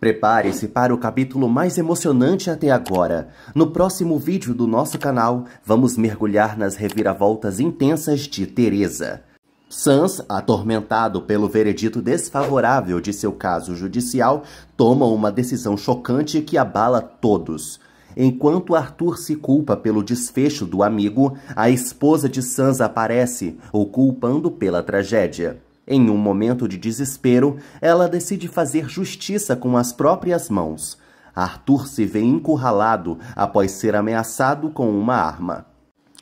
Prepare-se para o capítulo mais emocionante até agora. No próximo vídeo do nosso canal, vamos mergulhar nas reviravoltas intensas de Teresa. Sans, atormentado pelo veredito desfavorável de seu caso judicial, toma uma decisão chocante que abala todos. Enquanto Arthur se culpa pelo desfecho do amigo, a esposa de Sans aparece, o culpando pela tragédia. Em um momento de desespero, ela decide fazer justiça com as próprias mãos. Arthur se vê encurralado após ser ameaçado com uma arma.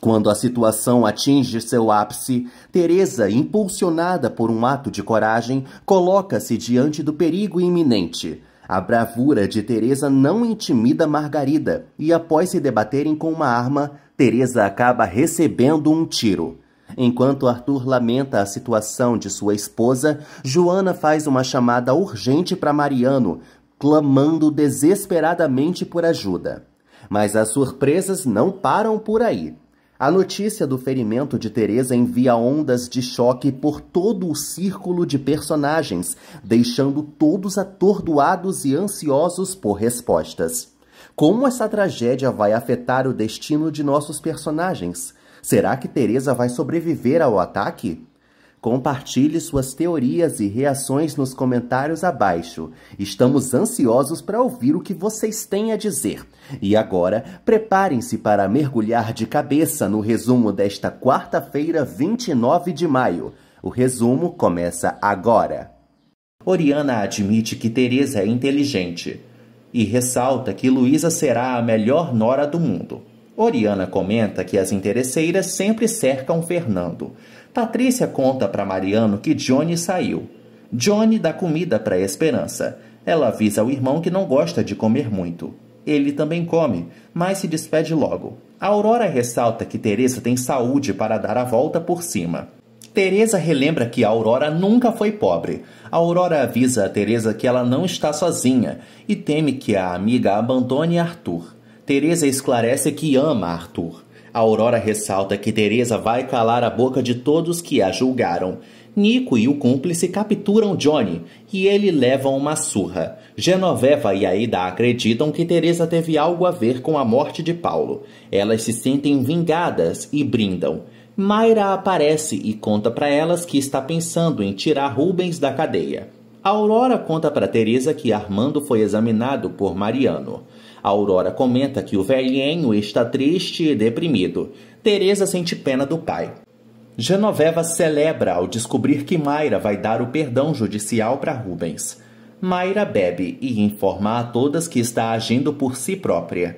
Quando a situação atinge seu ápice, Teresa, impulsionada por um ato de coragem, coloca-se diante do perigo iminente. A bravura de Teresa não intimida Margarida e após se debaterem com uma arma, Teresa acaba recebendo um tiro. Enquanto Arthur lamenta a situação de sua esposa, Joana faz uma chamada urgente para Mariano, clamando desesperadamente por ajuda. Mas as surpresas não param por aí. A notícia do ferimento de Teresa envia ondas de choque por todo o círculo de personagens, deixando todos atordoados e ansiosos por respostas. Como essa tragédia vai afetar o destino de nossos personagens? Será que Teresa vai sobreviver ao ataque? Compartilhe suas teorias e reações nos comentários abaixo. Estamos ansiosos para ouvir o que vocês têm a dizer. E agora, preparem-se para mergulhar de cabeça no resumo desta quarta-feira, 29 de maio. O resumo começa agora. Oriana admite que Teresa é inteligente e ressalta que Luísa será a melhor nora do mundo. Oriana comenta que as interesseiras sempre cercam Fernando. Patrícia conta para Mariano que Johnny saiu. Johnny dá comida para Esperança. Ela avisa ao irmão que não gosta de comer muito. Ele também come, mas se despede logo. A Aurora ressalta que Teresa tem saúde para dar a volta por cima. Teresa relembra que a Aurora nunca foi pobre. A Aurora avisa a Teresa que ela não está sozinha e teme que a amiga abandone Arthur. Teresa esclarece que ama Arthur. A Aurora ressalta que Teresa vai calar a boca de todos que a julgaram. Nico e o cúmplice capturam Johnny e ele leva uma surra. Genoveva e Aida acreditam que Teresa teve algo a ver com a morte de Paulo. Elas se sentem vingadas e brindam. Mayra aparece e conta para elas que está pensando em tirar Rubens da cadeia. A Aurora conta para Teresa que Armando foi examinado por Mariano. A Aurora comenta que o velhinho está triste e deprimido. Teresa sente pena do pai. Genoveva celebra ao descobrir que Mayra vai dar o perdão judicial para Rubens. Mayra bebe e informa a todas que está agindo por si própria.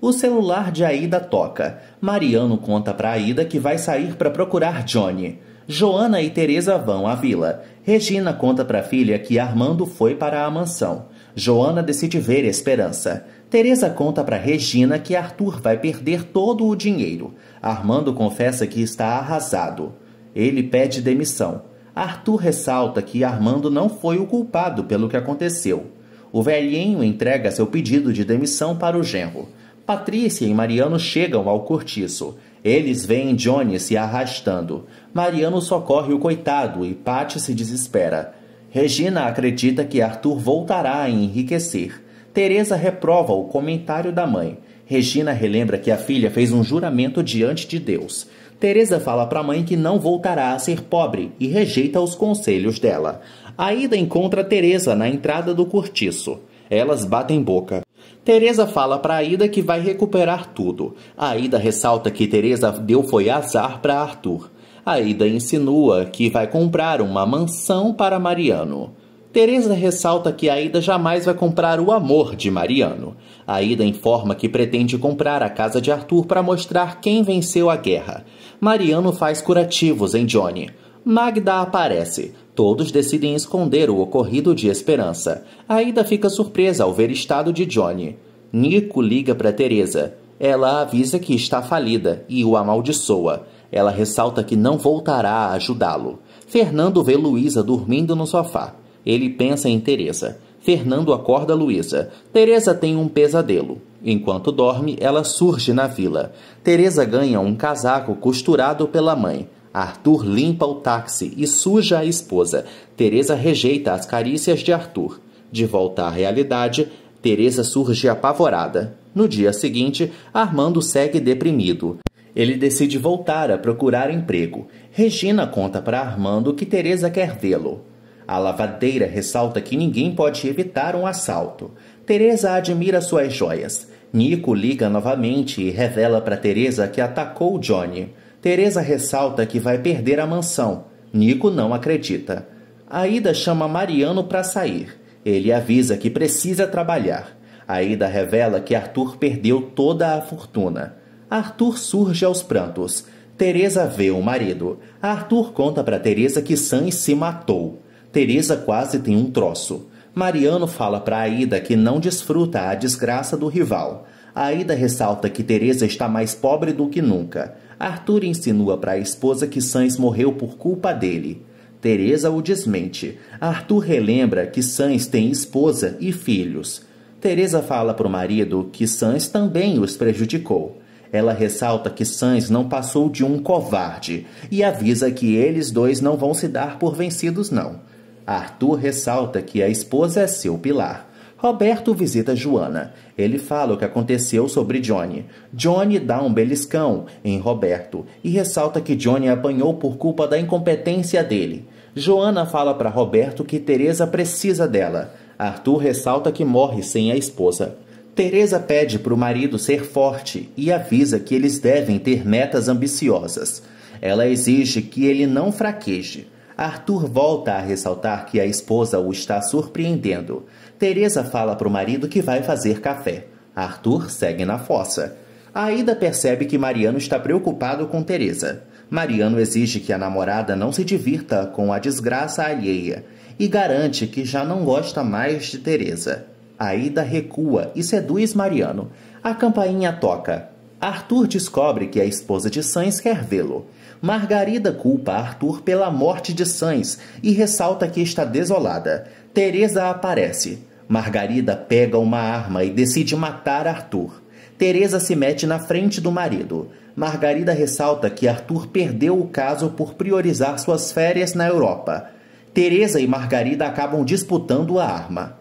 O celular de Aida toca. Mariano conta para Aida que vai sair para procurar Johnny. Joana e Teresa vão à vila. Regina conta para a filha que Armando foi para a mansão. Joana decide ver Esperança. Teresa conta para Regina que Arthur vai perder todo o dinheiro. Armando confessa que está arrasado. Ele pede demissão. Arthur ressalta que Armando não foi o culpado pelo que aconteceu. O velhinho entrega seu pedido de demissão para o genro. Patrícia e Mariano chegam ao cortiço. Eles veem Johnny se arrastando. Mariano socorre o coitado e Patti se desespera. Regina acredita que Arthur voltará a enriquecer. Teresa reprova o comentário da mãe. Regina relembra que a filha fez um juramento diante de Deus. Teresa fala para a mãe que não voltará a ser pobre e rejeita os conselhos dela. Aida encontra Teresa na entrada do cortiço. Elas batem boca. Teresa fala para Aida que vai recuperar tudo. Aida ressalta que Teresa deu foi azar para Arthur. Aida insinua que vai comprar uma mansão para Mariano. Teresa ressalta que Aida jamais vai comprar o amor de Mariano. Aida informa que pretende comprar a casa de Arthur para mostrar quem venceu a guerra. Mariano faz curativos em Johnny. Magda aparece. Todos decidem esconder o ocorrido de Esperança. Aida fica surpresa ao ver estado de Johnny. Nico liga para Teresa. Ela avisa que está falida e o amaldiçoa. Ela ressalta que não voltará a ajudá-lo. Fernando vê Luísa dormindo no sofá. Ele pensa em Teresa. Fernando acorda Luísa. Teresa tem um pesadelo. Enquanto dorme, ela surge na vila. Teresa ganha um casaco costurado pela mãe. Arthur limpa o táxi e suja a esposa. Teresa rejeita as carícias de Arthur. De volta à realidade, Teresa surge apavorada. No dia seguinte, Armando segue deprimido. Ele decide voltar a procurar emprego. Regina conta para Armando que Teresa quer vê-lo. A lavadeira ressalta que ninguém pode evitar um assalto. Teresa admira suas joias. Nico liga novamente e revela para Teresa que atacou Johnny. Teresa ressalta que vai perder a mansão. Nico não acredita. Aida chama Mariano para sair. Ele avisa que precisa trabalhar. Aida revela que Arthur perdeu toda a fortuna. Arthur surge aos prantos. Teresa vê o marido. Arthur conta para Teresa que Sans se matou. Teresa quase tem um troço. Mariano fala para Aida que não desfruta a desgraça do rival. Aida ressalta que Teresa está mais pobre do que nunca. Arthur insinua para a esposa que Sans morreu por culpa dele. Teresa o desmente. Arthur relembra que Sans tem esposa e filhos. Teresa fala para o marido que Sans também os prejudicou. Ela ressalta que Sans não passou de um covarde e avisa que eles dois não vão se dar por vencidos não. Arthur ressalta que a esposa é seu pilar. Roberto visita Joana. Ele fala o que aconteceu sobre Johnny. Johnny dá um beliscão em Roberto e ressalta que Johnny apanhou por culpa da incompetência dele. Joana fala para Roberto que Teresa precisa dela. Arthur ressalta que morre sem a esposa. Teresa pede para o marido ser forte e avisa que eles devem ter metas ambiciosas. Ela exige que ele não fraqueje. Arthur volta a ressaltar que a esposa o está surpreendendo. Teresa fala para o marido que vai fazer café. Arthur segue na fossa. Aida percebe que Mariano está preocupado com Teresa. Mariano exige que a namorada não se divirta com a desgraça alheia e garante que já não gosta mais de Teresa. Aida recua e seduz Mariano. A campainha toca. Arthur descobre que a esposa de Sães quer vê-lo. Margarida culpa Arthur pela morte de Sães e ressalta que está desolada. Teresa aparece. Margarida pega uma arma e decide matar Arthur. Teresa se mete na frente do marido. Margarida ressalta que Arthur perdeu o caso por priorizar suas férias na Europa. Teresa e Margarida acabam disputando a arma.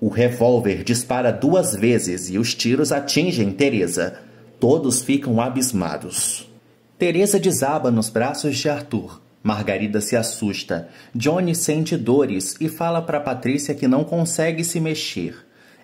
O revólver dispara duas vezes e os tiros atingem Teresa. Todos ficam abismados. Teresa desaba nos braços de Arthur. Margarida se assusta. Johnny sente dores e fala para Patrícia que não consegue se mexer.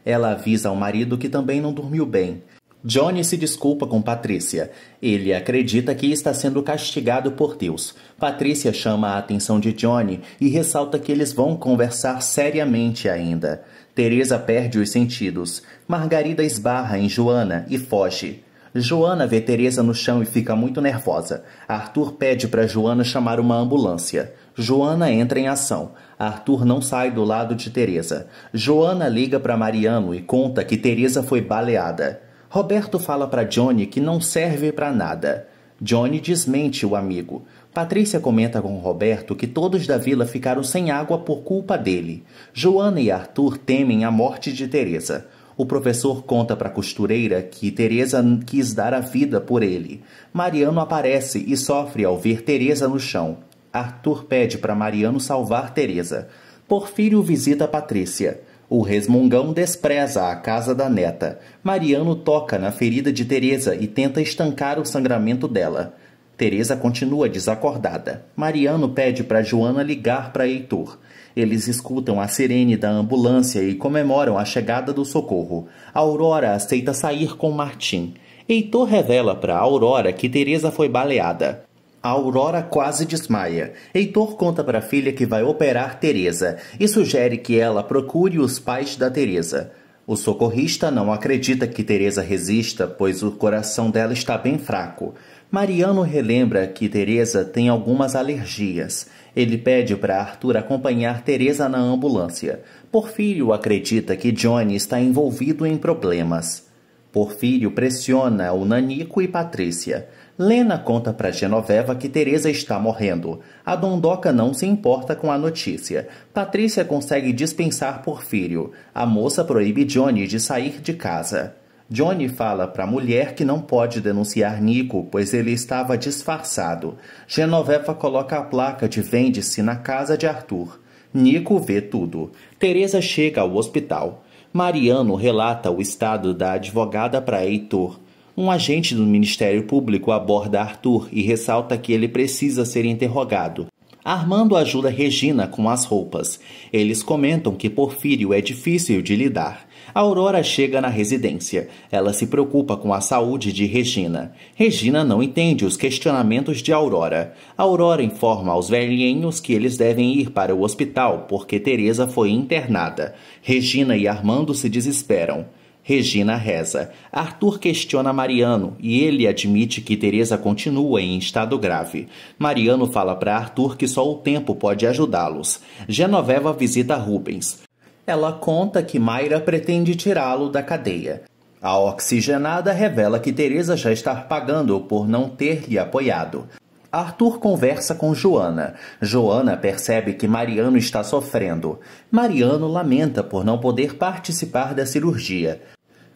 Ela avisa ao marido que também não dormiu bem. Johnny se desculpa com Patrícia. Ele acredita que está sendo castigado por Deus. Patrícia chama a atenção de Johnny e ressalta que eles vão conversar seriamente ainda. Teresa perde os sentidos. Margarida esbarra em Joana e foge. Joana vê Teresa no chão e fica muito nervosa. Arthur pede para Joana chamar uma ambulância. Joana entra em ação. Arthur não sai do lado de Teresa. Joana liga para Mariano e conta que Teresa foi baleada. Roberto fala para Johnny que não serve para nada. Johnny desmente o amigo. Patrícia comenta com Roberto que todos da vila ficaram sem água por culpa dele. Joana e Arthur temem a morte de Teresa. O professor conta para a costureira que Teresa quis dar a vida por ele. Mariano aparece e sofre ao ver Teresa no chão. Arthur pede para Mariano salvar Teresa. Porfírio visita Patrícia. O resmungão despreza a casa da neta. Mariano toca na ferida de Teresa e tenta estancar o sangramento dela. Teresa continua desacordada. Mariano pede para Joana ligar para Heitor. Eles escutam a sirene da ambulância e comemoram a chegada do socorro. Aurora aceita sair com Martim. Heitor revela para Aurora que Teresa foi baleada. A Aurora quase desmaia. Heitor conta para a filha que vai operar Teresa e sugere que ela procure os pais da Teresa. O socorrista não acredita que Teresa resista, pois o coração dela está bem fraco. Mariano relembra que Teresa tem algumas alergias ele pede para Arthur acompanhar Teresa na ambulância. Porfírio acredita que Johnny está envolvido em problemas. Porfírio pressiona o Nanico e Patrícia. Lena conta para Genoveva que Teresa está morrendo. A Dondoca não se importa com a notícia. Patrícia consegue dispensar Porfírio. A moça proíbe Johnny de sair de casa. Johnny fala para a mulher que não pode denunciar Nico, pois ele estava disfarçado. Genoveva coloca a placa de vende-se na casa de Arthur. Nico vê tudo. Teresa chega ao hospital. Mariano relata o estado da advogada para Heitor. Um agente do Ministério Público aborda Arthur e ressalta que ele precisa ser interrogado. Armando ajuda Regina com as roupas. Eles comentam que Porfírio é difícil de lidar. A Aurora chega na residência. Ela se preocupa com a saúde de Regina. Regina não entende os questionamentos de Aurora. A Aurora informa aos velhinhos que eles devem ir para o hospital porque Teresa foi internada. Regina e Armando se desesperam. Regina reza. Arthur questiona Mariano e ele admite que Teresa continua em estado grave. Mariano fala para Arthur que só o tempo pode ajudá-los. Genoveva visita Rubens. Ela conta que Mayra pretende tirá-lo da cadeia. A oxigenada revela que Teresa já está pagando por não ter lhe apoiado. Arthur conversa com Joana. Joana percebe que Mariano está sofrendo. Mariano lamenta por não poder participar da cirurgia.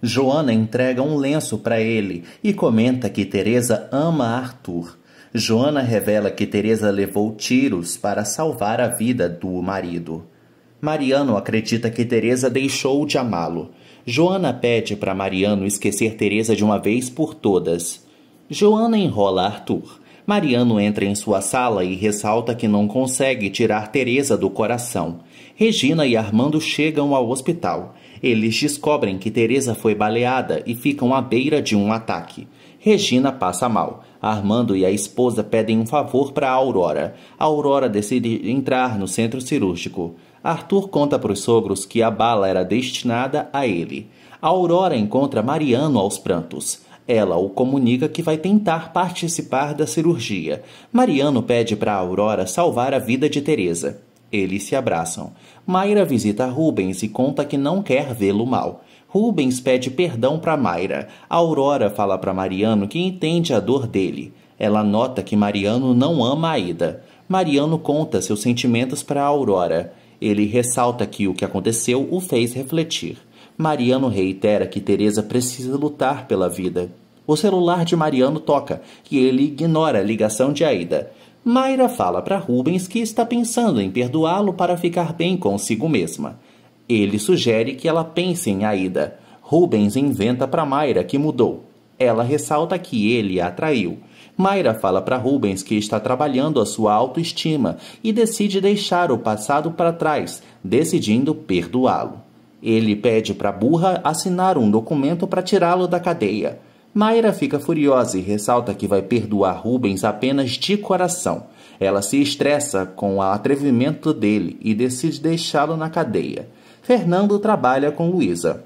Joana entrega um lenço para ele e comenta que Teresa ama Arthur. Joana revela que Teresa levou tiros para salvar a vida do marido. Mariano acredita que Teresa deixou de amá-lo. Joana pede para Mariano esquecer Teresa de uma vez por todas. Joana enrola Arthur. Mariano entra em sua sala e ressalta que não consegue tirar Teresa do coração. Regina e Armando chegam ao hospital. Eles descobrem que Teresa foi baleada e ficam à beira de um ataque. Regina passa mal. Armando e a esposa pedem um favor para Aurora. Aurora decide entrar no centro cirúrgico. Arthur conta para os sogros que a bala era destinada a ele. Aurora encontra Mariano aos prantos. Ela o comunica que vai tentar participar da cirurgia. Mariano pede para Aurora salvar a vida de Teresa. Eles se abraçam. Mayra visita Rubens e conta que não quer vê-lo mal. Rubens pede perdão para Mayra. Aurora fala para Mariano que entende a dor dele. Ela nota que Mariano não ama a Ida. Mariano conta seus sentimentos para Aurora. Ele ressalta que o que aconteceu o fez refletir. Mariano reitera que Teresa precisa lutar pela vida. O celular de Mariano toca e ele ignora a ligação de Aida. Mayra fala para Rubens que está pensando em perdoá-lo para ficar bem consigo mesma. Ele sugere que ela pense em Aida. Rubens inventa para Mayra que mudou. Ela ressalta que ele a traiu. Mayra fala para Rubens que está trabalhando a sua autoestima e decide deixar o passado para trás, decidindo perdoá-lo. Ele pede para Burra assinar um documento para tirá-lo da cadeia. Mayra fica furiosa e ressalta que vai perdoar Rubens apenas de coração. Ela se estressa com o atrevimento dele e decide deixá-lo na cadeia. Fernando trabalha com Luísa.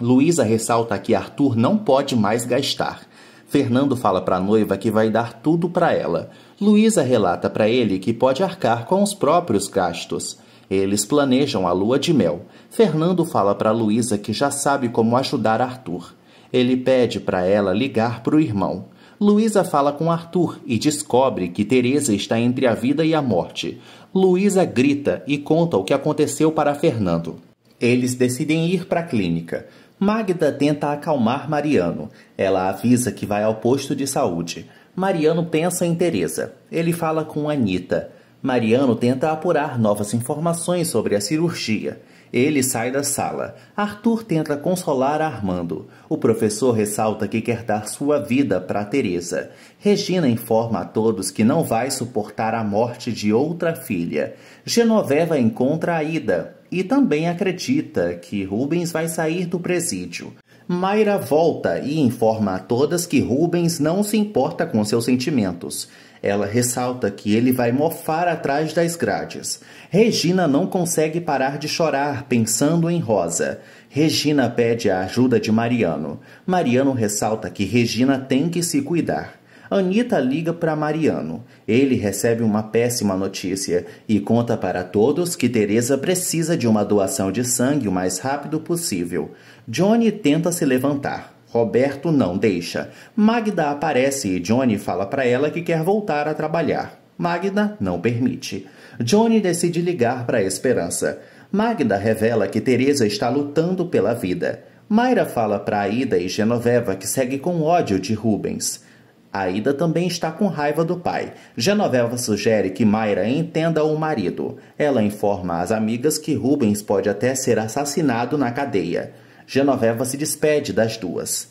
Luísa ressalta que Arthur não pode mais gastar. Fernando fala para a noiva que vai dar tudo para ela. Luísa relata para ele que pode arcar com os próprios gastos. Eles planejam a lua de mel. Fernando fala para Luísa que já sabe como ajudar Arthur. Ele pede para ela ligar para o irmão. Luísa fala com Arthur e descobre que Teresa está entre a vida e a morte. Luísa grita e conta o que aconteceu para Fernando. Eles decidem ir para a clínica. Magda tenta acalmar Mariano. Ela avisa que vai ao posto de saúde. Mariano pensa em Teresa. Ele fala com Anita. Mariano tenta apurar novas informações sobre a cirurgia. Ele sai da sala. Arthur tenta consolar Armando. O professor ressalta que quer dar sua vida para Teresa. Regina informa a todos que não vai suportar a morte de outra filha. Genoveva encontra a Ida e também acredita que Rubens vai sair do presídio. Mayra volta e informa a todas que Rubens não se importa com seus sentimentos. Ela ressalta que ele vai mofar atrás das grades. Regina não consegue parar de chorar, pensando em Rosa. Regina pede a ajuda de Mariano. Mariano ressalta que Regina tem que se cuidar. Anita liga para Mariano. Ele recebe uma péssima notícia e conta para todos que Teresa precisa de uma doação de sangue o mais rápido possível. Johnny tenta se levantar. Roberto não deixa. Magda aparece e Johnny fala para ela que quer voltar a trabalhar. Magda não permite. Johnny decide ligar para Esperança. Magda revela que Teresa está lutando pela vida. Mayra fala para Aida e Genoveva que segue com ódio de Rubens. Aida também está com raiva do pai. Genoveva sugere que Mayra entenda o marido. Ela informa às amigas que Rubens pode até ser assassinado na cadeia. Genoveva se despede das duas.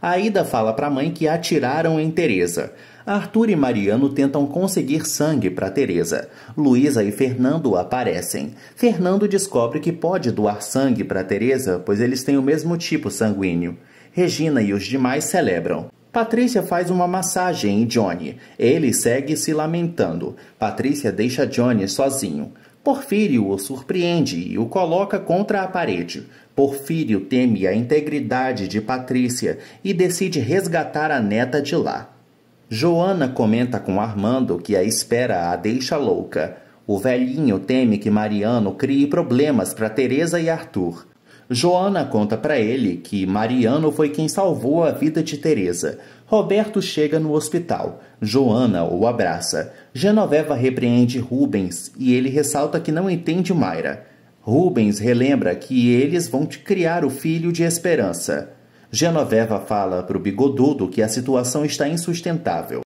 Aida fala para a mãe que atiraram em Teresa. Arthur e Mariano tentam conseguir sangue para Teresa. Luísa e Fernando aparecem. Fernando descobre que pode doar sangue para Teresa, pois eles têm o mesmo tipo sanguíneo. Regina e os demais celebram. Patrícia faz uma massagem em Johnny. Ele segue se lamentando. Patrícia deixa Johnny sozinho. Porfírio o surpreende e o coloca contra a parede. Porfírio teme a integridade de Patrícia e decide resgatar a neta de lá. Joana comenta com Armando que a espera a deixa louca. O velhinho teme que Mariano crie problemas para Teresa e Arthur. Joana conta para ele que Mariano foi quem salvou a vida de Teresa. Roberto chega no hospital. Joana o abraça. Genoveva repreende Rubens e ele ressalta que não entende Mayra. Rubens relembra que eles vão te criar o filho de esperança. Genoveva fala para o Bigodudo que a situação está insustentável.